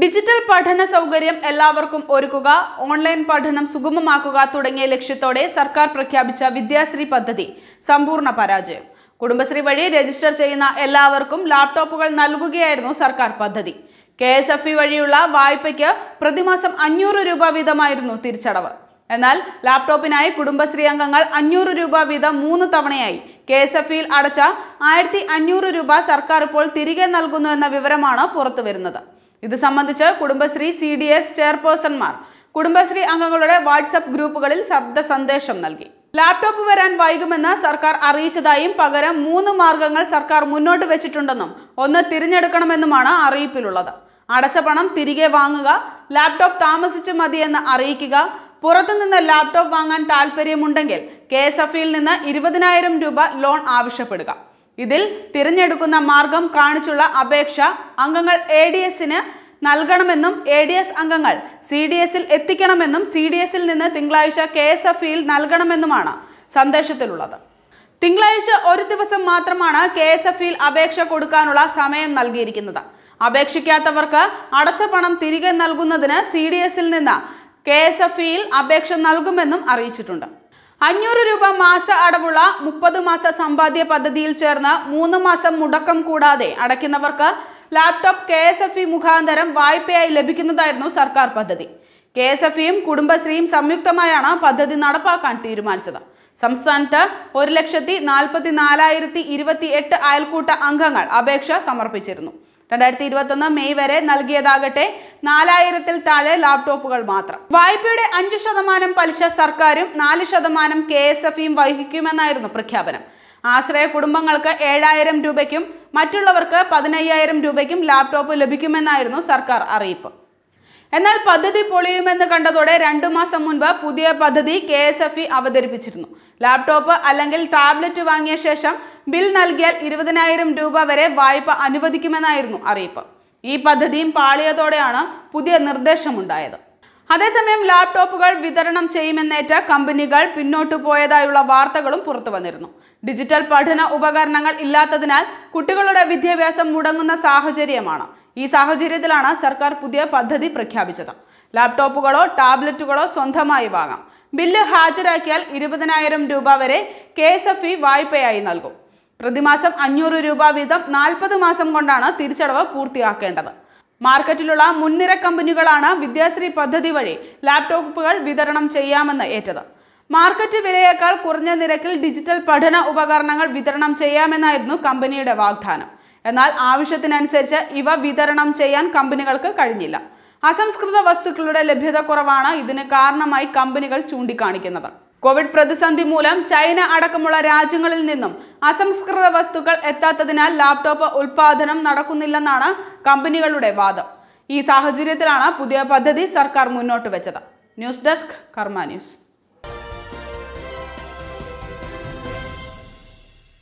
digital പഠന സൗകര്യം എല്ലാവർക്കും ഒരുക്കുക ഓൺലൈൻ പഠനം സുഗമമാക്കുക തുടങ്ങിയ ലക്ഷ്യത്തോടെ സർക്കാർ പ്രഖ്യാപിച്ച വിദ്യാശ്രീ പദ്ധതി സമ്പൂർണ്ണ പരാജയം കുടുംബശ്രീ വഴി രജിസ്റ്റർ ചെയ്യുന്ന എല്ലാവർക്കും ലാപ്ടോപ്പുകൾ നൽകുകയായിരുന്നു സർക്കാർ പദ്ധതി കെ എസ് എഫ് ഇ വഴിയുള്ള വായ്പയ്ക്ക് പ്രതിമാസം അഞ്ഞൂറ് രൂപ വീതമായിരുന്നു തിരിച്ചടവ് എന്നാൽ ലാപ്ടോപ്പിനായി കുടുംബശ്രീ അംഗങ്ങൾ അഞ്ഞൂറ് രൂപ വീതം മൂന്ന് തവണയായി കെ എസ് എഫ് ഇയിൽ അടച്ച ആയിരത്തി അഞ്ഞൂറ് രൂപ സർക്കാർ ഇപ്പോൾ തിരികെ നൽകുന്നു എന്ന വിവരമാണ് പുറത്തുവരുന്നത് ഇത് സംബന്ധിച്ച് കുടുംബശ്രീ സി ഡി എസ് ചെയർപേഴ്സൺമാർ കുടുംബശ്രീ അംഗങ്ങളുടെ വാട്സപ്പ് ഗ്രൂപ്പുകളിൽ ശബ്ദ സന്ദേശം നൽകി ലാപ്ടോപ്പ് വരാൻ വൈകുമെന്ന് സർക്കാർ അറിയിച്ചതായും പകരം മൂന്ന് മാർഗങ്ങൾ സർക്കാർ മുന്നോട്ട് വെച്ചിട്ടുണ്ടെന്നും ഒന്ന് തിരഞ്ഞെടുക്കണമെന്നുമാണ് അറിയിപ്പിലുള്ളത് അടച്ച പണം തിരികെ വാങ്ങുക ലാപ്ടോപ്പ് താമസിച്ചു മതിയെന്ന് അറിയിക്കുക പുറത്തുനിന്ന് ലാപ്ടോപ്പ് വാങ്ങാൻ താൽപ്പര്യമുണ്ടെങ്കിൽ കെ എസ് എഫ് നിന്ന് ഇരുപതിനായിരം രൂപ ലോൺ ആവശ്യപ്പെടുക ഇതിൽ തിരഞ്ഞെടുക്കുന്ന മാർഗം കാണിച്ചുള്ള അപേക്ഷ അംഗങ്ങൾ എ ഡി എസിന് നൽകണമെന്നും എ ഡി എസ് അംഗങ്ങൾ സി ഡി എസിൽ എത്തിക്കണമെന്നും സി ഡി എസിൽ നിന്ന് തിങ്കളാഴ്ച കെ എസ് എഫ് ഇയിൽ നൽകണമെന്നുമാണ് സന്ദേശത്തിലുള്ളത് തിങ്കളാഴ്ച ഒരു ദിവസം മാത്രമാണ് കെ എസ് എഫ് ഇയിൽ അപേക്ഷ കൊടുക്കാനുള്ള സമയം നൽകിയിരിക്കുന്നത് അപേക്ഷിക്കാത്തവർക്ക് അടച്ച പണം തിരികെ നൽകുന്നതിന് സി ഡി എസിൽ നിന്ന് കെ എസ് എഫ് ഇയിൽ അപേക്ഷ നൽകുമെന്നും അറിയിച്ചിട്ടുണ്ട് അഞ്ഞൂറ് രൂപ മാസ അടവുള്ള മുപ്പത് മാസ സമ്പാദ്യ പദ്ധതിയിൽ ചേർന്ന് മൂന്ന് മാസം മുടക്കം കൂടാതെ അടയ്ക്കുന്നവർക്ക് laptop K S F E മുഖാന്തരം വായ്പയായി ലഭിക്കുന്നതായിരുന്നു സർക്കാർ പദ്ധതി കെ എസ് എഫ് ഇയും കുടുംബശ്രീയും സംയുക്തമായാണ് പദ്ധതി നടപ്പാക്കാൻ തീരുമാനിച്ചത് സംസ്ഥാനത്ത് ഒരു ലക്ഷത്തി നാൽപ്പത്തി നാലായിരത്തി ഇരുപത്തി എട്ട് അയൽക്കൂട്ട അംഗങ്ങൾ അപേക്ഷ സമർപ്പിച്ചിരുന്നു രണ്ടായിരത്തി ഇരുപത്തൊന്ന് മെയ് വരെ നൽകിയതാകട്ടെ നാലായിരത്തിൽ താഴെ ലാപ്ടോപ്പുകൾ മാത്രം വായ്പയുടെ അഞ്ചു ശതമാനം പലിശ സർക്കാരും നാല് ശതമാനം കെ എസ് എഫിയും വഹിക്കുമെന്നായിരുന്നു പ്രഖ്യാപനം ആശ്രയ കുടുംബങ്ങൾക്ക് ഏഴായിരം രൂപയ്ക്കും മറ്റുള്ളവർക്ക് പതിനയ്യായിരം രൂപയ്ക്കും ലാപ്ടോപ്പ് ലഭിക്കുമെന്നായിരുന്നു സർക്കാർ അറിയിപ്പ് എന്നാൽ പദ്ധതി പൊളിയുമെന്ന് കണ്ടതോടെ രണ്ടു മാസം മുൻപ് പുതിയ പദ്ധതി കെ അവതരിപ്പിച്ചിരുന്നു ലാപ്ടോപ്പ് അല്ലെങ്കിൽ ടാബ്ലറ്റ് വാങ്ങിയ ശേഷം ബിൽ നൽകിയാൽ ഇരുപതിനായിരം രൂപ വരെ വായ്പ അനുവദിക്കുമെന്നായിരുന്നു അറിയിപ്പ് ഈ പദ്ധതിയും പാളിയതോടെയാണ് പുതിയ നിർദ്ദേശമുണ്ടായത് അതേസമയം ലാപ്ടോപ്പുകൾ വിതരണം ചെയ്യുമെന്നേറ്റ കമ്പനികൾ പിന്നോട്ടു പോയതായുള്ള വാർത്തകളും പുറത്തു വന്നിരുന്നു ഡിജിറ്റൽ പഠന ഉപകരണങ്ങൾ ഇല്ലാത്തതിനാൽ കുട്ടികളുടെ വിദ്യാഭ്യാസം മുടങ്ങുന്ന സാഹചര്യമാണ് ഈ സാഹചര്യത്തിലാണ് സർക്കാർ പുതിയ പദ്ധതി പ്രഖ്യാപിച്ചത് ലാപ്ടോപ്പുകളോ ടാബ്ലറ്റുകളോ സ്വന്തമായി വാങ്ങാം ബില്ല് ഹാജരാക്കിയാൽ ഇരുപതിനായിരം രൂപ വരെ കെ വായ്പയായി നൽകും പ്രതിമാസം അഞ്ഞൂറ് രൂപ വീതം നാൽപ്പത് മാസം കൊണ്ടാണ് തിരിച്ചടവ് പൂർത്തിയാക്കേണ്ടത് മാർക്കറ്റിലുള്ള മുൻനിര കമ്പനികളാണ് വിദ്യാശ്രീ പദ്ധതി വഴി ലാപ്ടോപ്പുകൾ വിതരണം ചെയ്യാമെന്ന് ഏറ്റത് മാർക്കറ്റ് വിലയേക്കാൾ കുറഞ്ഞ നിരക്കിൽ ഡിജിറ്റൽ പഠന ഉപകരണങ്ങൾ വിതരണം ചെയ്യാമെന്നായിരുന്നു കമ്പനിയുടെ വാഗ്ദാനം എന്നാൽ ആവശ്യത്തിനനുസരിച്ച് ഇവ വിതരണം ചെയ്യാൻ കമ്പനികൾക്ക് കഴിഞ്ഞില്ല അസംസ്കൃത വസ്തുക്കളുടെ ലഭ്യത കുറവാണ് ഇതിന് കാരണമായി കമ്പനികൾ ചൂണ്ടിക്കാണിക്കുന്നത് കോവിഡ് പ്രതിസന്ധി മൂലം ചൈന അടക്കമുള്ള രാജ്യങ്ങളിൽ നിന്നും അസംസ്കൃത വസ്തുക്കൾ എത്താത്തതിനാൽ ലാപ്ടോപ്പ് ഉൽപാദനം നടക്കുന്നില്ലെന്നാണ് കമ്പനികളുടെ വാദം ഈ സാഹചര്യത്തിലാണ് പുതിയ പദ്ധതി സർക്കാർ മുന്നോട്ട് വെച്ചത് ന്യൂസ് ഡെസ്ക് കർമ്മ ന്യൂസ്